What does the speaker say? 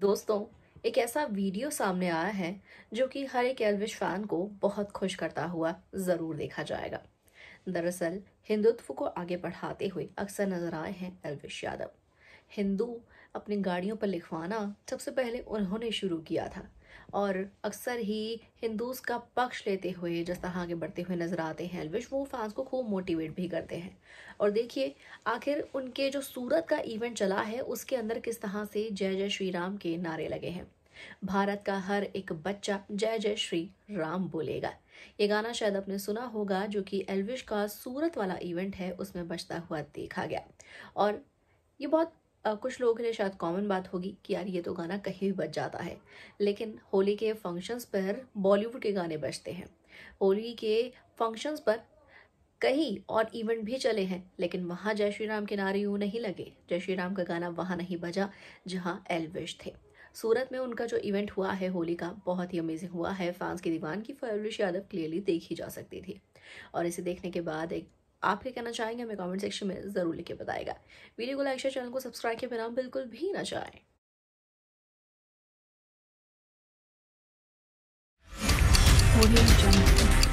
दोस्तों एक ऐसा वीडियो सामने आया है जो कि हर एक एलविश फैन को बहुत खुश करता हुआ ज़रूर देखा जाएगा दरअसल हिंदुत्व को आगे बढ़ाते हुए अक्सर नजर आए हैं एलविश यादव हिंदू अपनी गाड़ियों पर लिखवाना सबसे पहले उन्होंने शुरू किया था और अक्सर ही हिंदूज का पक्ष लेते हुए जिस तरह आगे बढ़ते हुए नजर आते हैं एलविश वो फैंस को खूब मोटिवेट भी करते हैं और देखिए आखिर उनके जो सूरत का इवेंट चला है उसके अंदर किस तरह से जय जय श्री राम के नारे लगे हैं भारत का हर एक बच्चा जय जय श्री राम बोलेगा ये गाना शायद आपने सुना होगा जो कि एलविश का सूरत वाला इवेंट है उसमें बचता हुआ देखा गया और ये बहुत कुछ लोगों के लिए शायद कॉमन बात होगी कि यार ये तो गाना कहीं भी बज जाता है लेकिन होली के फंक्शंस पर बॉलीवुड के गाने बजते हैं होली के फंक्शंस पर कई और इवेंट भी चले हैं लेकिन वहाँ जय श्री राम के नारे यूँ नहीं लगे जय श्री राम का गाना वहाँ नहीं बजा जहाँ एलविश थे सूरत में उनका जो इवेंट हुआ है होली का बहुत ही अमेजिंग हुआ है फैंस की दीवान की फैलिश यादव क्लियरली देखी जा सकती थी और इसे देखने के बाद एक आप क्या कहना चाहेंगे हमें कमेंट सेक्शन में ज़रूर लिख के बताएगा वीडियो को लाइक शेयर चैनल को सब्सक्राइब के बिना बिल्कुल भी ना चाहे